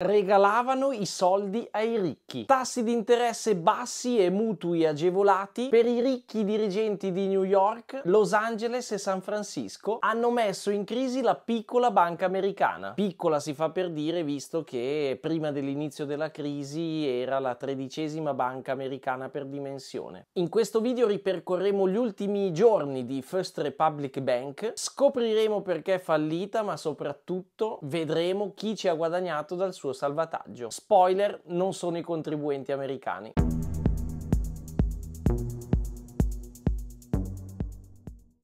regalavano i soldi ai ricchi. Tassi di interesse bassi e mutui agevolati per i ricchi dirigenti di New York, Los Angeles e San Francisco hanno messo in crisi la piccola banca americana. Piccola si fa per dire visto che prima dell'inizio della crisi era la tredicesima banca americana per dimensione. In questo video ripercorremo gli ultimi giorni di First Republic Bank, scopriremo perché è fallita ma soprattutto vedremo chi ci ha guadagnato dal suo suo salvataggio. Spoiler, non sono i contribuenti americani.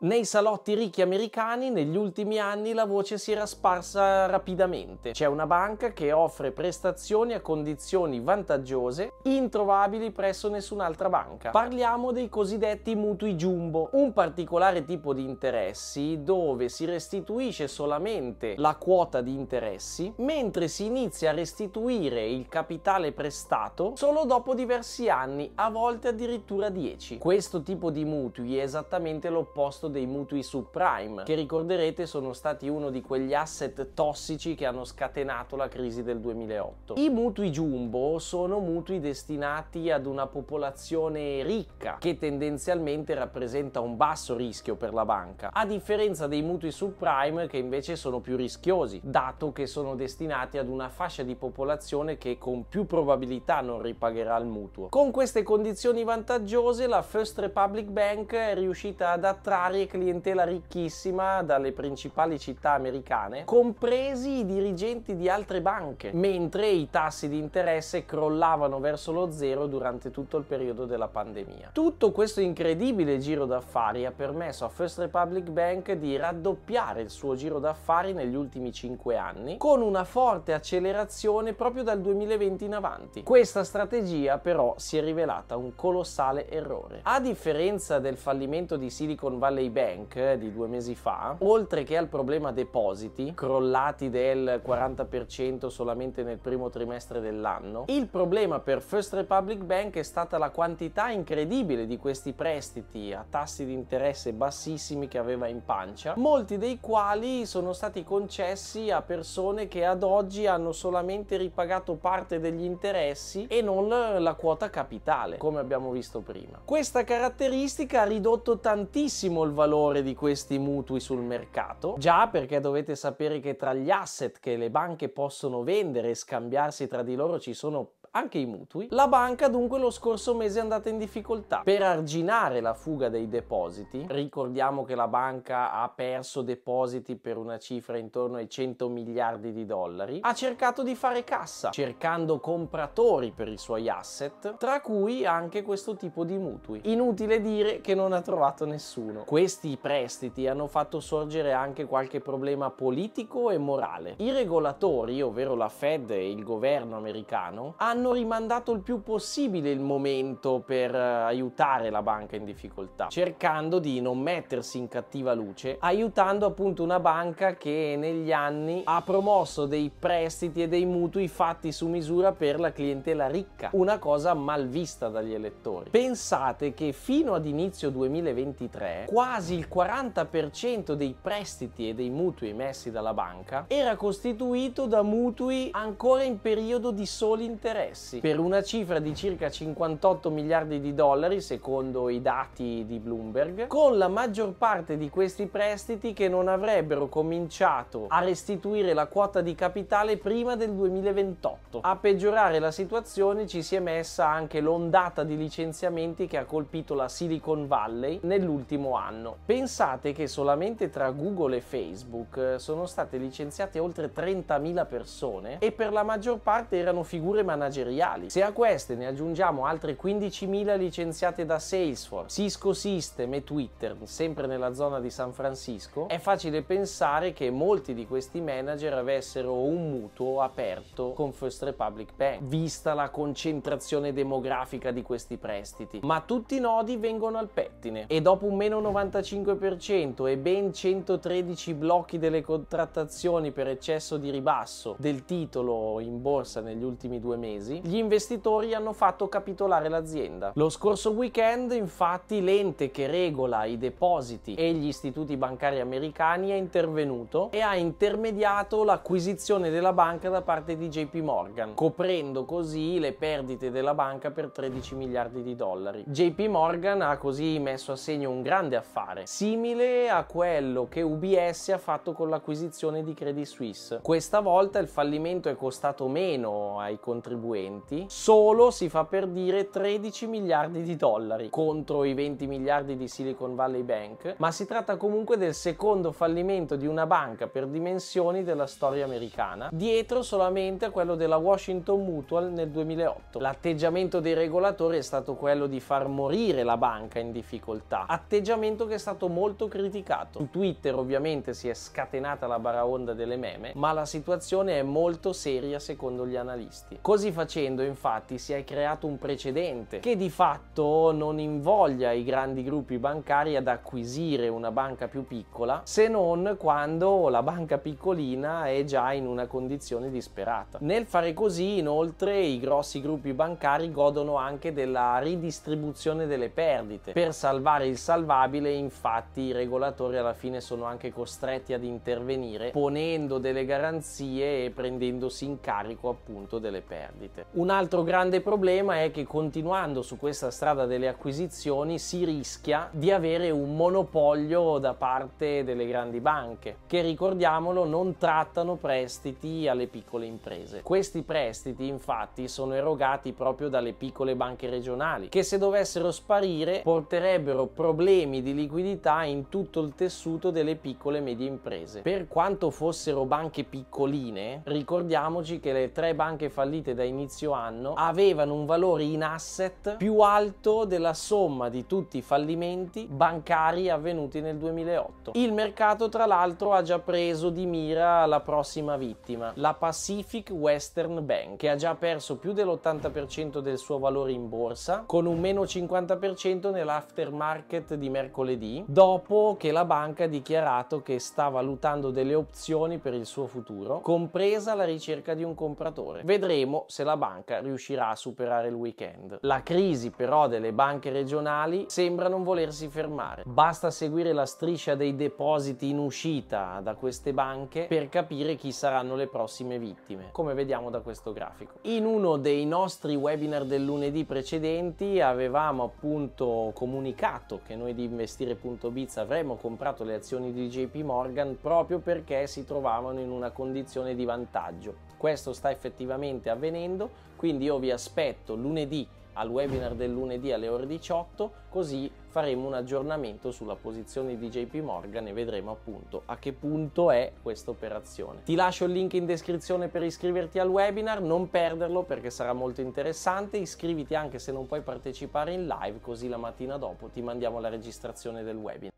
Nei salotti ricchi americani negli ultimi anni la voce si era sparsa rapidamente. C'è una banca che offre prestazioni a condizioni vantaggiose, introvabili presso nessun'altra banca. Parliamo dei cosiddetti mutui jumbo, un particolare tipo di interessi dove si restituisce solamente la quota di interessi, mentre si inizia a restituire il capitale prestato solo dopo diversi anni, a volte addirittura 10. Questo tipo di mutui è esattamente l'opposto dei mutui subprime, che ricorderete sono stati uno di quegli asset tossici che hanno scatenato la crisi del 2008. I mutui jumbo sono mutui destinati ad una popolazione ricca, che tendenzialmente rappresenta un basso rischio per la banca, a differenza dei mutui subprime che invece sono più rischiosi, dato che sono destinati ad una fascia di popolazione che con più probabilità non ripagherà il mutuo. Con queste condizioni vantaggiose la First Republic Bank è riuscita ad attrarre clientela ricchissima dalle principali città americane, compresi i dirigenti di altre banche, mentre i tassi di interesse crollavano verso lo zero durante tutto il periodo della pandemia. Tutto questo incredibile giro d'affari ha permesso a First Republic Bank di raddoppiare il suo giro d'affari negli ultimi 5 anni, con una forte accelerazione proprio dal 2020 in avanti. Questa strategia però si è rivelata un colossale errore. A differenza del fallimento di Silicon Valley Bank eh, di due mesi fa, oltre che al problema depositi, crollati del 40% solamente nel primo trimestre dell'anno, il problema per First Republic Bank è stata la quantità incredibile di questi prestiti a tassi di interesse bassissimi che aveva in pancia, molti dei quali sono stati concessi a persone che ad oggi hanno solamente ripagato parte degli interessi e non la quota capitale, come abbiamo visto prima. Questa caratteristica ha ridotto tantissimo il valore di questi mutui sul mercato. Già perché dovete sapere che tra gli asset che le banche possono vendere e scambiarsi tra di loro ci sono anche i mutui, la banca dunque lo scorso mese è andata in difficoltà. Per arginare la fuga dei depositi, ricordiamo che la banca ha perso depositi per una cifra intorno ai 100 miliardi di dollari, ha cercato di fare cassa, cercando compratori per i suoi asset, tra cui anche questo tipo di mutui. Inutile dire che non ha trovato nessuno. Questi prestiti hanno fatto sorgere anche qualche problema politico e morale. I regolatori, ovvero la Fed e il governo americano, hanno hanno rimandato il più possibile il momento per eh, aiutare la banca in difficoltà, cercando di non mettersi in cattiva luce, aiutando appunto una banca che negli anni ha promosso dei prestiti e dei mutui fatti su misura per la clientela ricca, una cosa mal vista dagli elettori. Pensate che fino ad inizio 2023 quasi il 40% dei prestiti e dei mutui emessi dalla banca era costituito da mutui ancora in periodo di soli interessi interessi per una cifra di circa 58 miliardi di dollari secondo i dati di Bloomberg, con la maggior parte di questi prestiti che non avrebbero cominciato a restituire la quota di capitale prima del 2028. A peggiorare la situazione ci si è messa anche l'ondata di licenziamenti che ha colpito la Silicon Valley nell'ultimo anno. Pensate che solamente tra Google e Facebook sono state licenziate oltre 30.000 persone e per la maggior parte erano figure manageriali seriali. Se a queste ne aggiungiamo altre 15.000 licenziate da Salesforce, Cisco System e Twitter, sempre nella zona di San Francisco, è facile pensare che molti di questi manager avessero un mutuo aperto con First Republic Bank, vista la concentrazione demografica di questi prestiti. Ma tutti i nodi vengono al pettine e dopo un meno 95% e ben 113 blocchi delle contrattazioni per eccesso di ribasso del titolo in borsa negli ultimi due mesi, mesi, gli investitori hanno fatto capitolare l'azienda. Lo scorso weekend, infatti, l'ente che regola i depositi e gli istituti bancari americani è intervenuto e ha intermediato l'acquisizione della banca da parte di JP Morgan, coprendo così le perdite della banca per 13 miliardi di dollari. JP Morgan ha così messo a segno un grande affare, simile a quello che UBS ha fatto con l'acquisizione di Credit Suisse. Questa volta il fallimento è costato meno ai contribuenti seguenti solo, si fa per dire, 13 miliardi di dollari contro i 20 miliardi di Silicon Valley Bank, ma si tratta comunque del secondo fallimento di una banca per dimensioni della storia americana, dietro solamente a quello della Washington Mutual nel 2008. L'atteggiamento dei regolatori è stato quello di far morire la banca in difficoltà, atteggiamento che è stato molto criticato. Su Twitter ovviamente si è scatenata la baraonda delle meme, ma la situazione è molto seria secondo gli analisti. Così facendo facendo infatti si è creato un precedente che di fatto non invoglia i grandi gruppi bancari ad acquisire una banca più piccola se non quando la banca piccolina è già in una condizione disperata. Nel fare così inoltre i grossi gruppi bancari godono anche della ridistribuzione delle perdite. Per salvare il salvabile infatti i regolatori alla fine sono anche costretti ad intervenire ponendo delle garanzie e prendendosi in carico appunto delle perdite cliente. Un altro grande problema è che continuando su questa strada delle acquisizioni si rischia di avere un monopolio da parte delle grandi banche che ricordiamolo non trattano prestiti alle piccole imprese. Questi prestiti infatti sono erogati proprio dalle piccole banche regionali che se dovessero sparire porterebbero problemi di liquidità in tutto il tessuto delle piccole e medie imprese. Per quanto fossero banche piccoline ricordiamoci che le tre banche fallite dai inizio anno avevano un valore in asset più alto della somma di tutti i fallimenti bancari avvenuti nel 2008. Il mercato tra l'altro ha già preso di mira la prossima vittima, la Pacific Western Bank, che ha già perso più dell'80% del suo valore in borsa, con un meno 50% nell'aftermarket di mercoledì, dopo che la banca ha dichiarato che sta valutando delle opzioni per il suo futuro, compresa la ricerca di un compratore. Vedremo se la la banca riuscirà a superare il weekend. La crisi però delle banche regionali sembra non volersi fermare. Basta seguire la striscia dei depositi in uscita da queste banche per capire chi saranno le prossime vittime, come vediamo da questo grafico. In uno dei nostri webinar del lunedì precedenti avevamo appunto comunicato che noi di investire.biz avremmo comprato le azioni di JP Morgan proprio perché si trovavano in una condizione di vantaggio. Questo sta effettivamente avvenendo seguendo, quindi io vi aspetto lunedì al webinar del lunedì alle ore 18, così faremo un aggiornamento sulla posizione di JP Morgan e vedremo appunto a che punto è questa operazione. Ti lascio il link in descrizione per iscriverti al webinar, non perderlo perché sarà molto interessante, iscriviti anche se non puoi partecipare in live, così la mattina dopo ti mandiamo la registrazione del webinar.